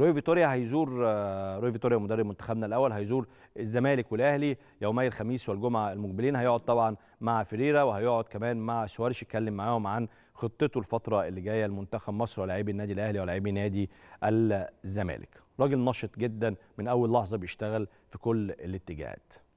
روي فيتوريا هيزور روي فيتوريا مدرب منتخبنا الاول هيزور الزمالك والاهلي يومي الخميس والجمعه المقبلين هيقعد طبعا مع فيريرا وهيقعد كمان مع سوارش يتكلم معاهم عن خطته الفتره اللي جايه لمنتخب مصر ولاعيبي النادي الاهلي ولاعيبي نادي الزمالك راجل نشط جدا من اول لحظه بيشتغل في كل الاتجاهات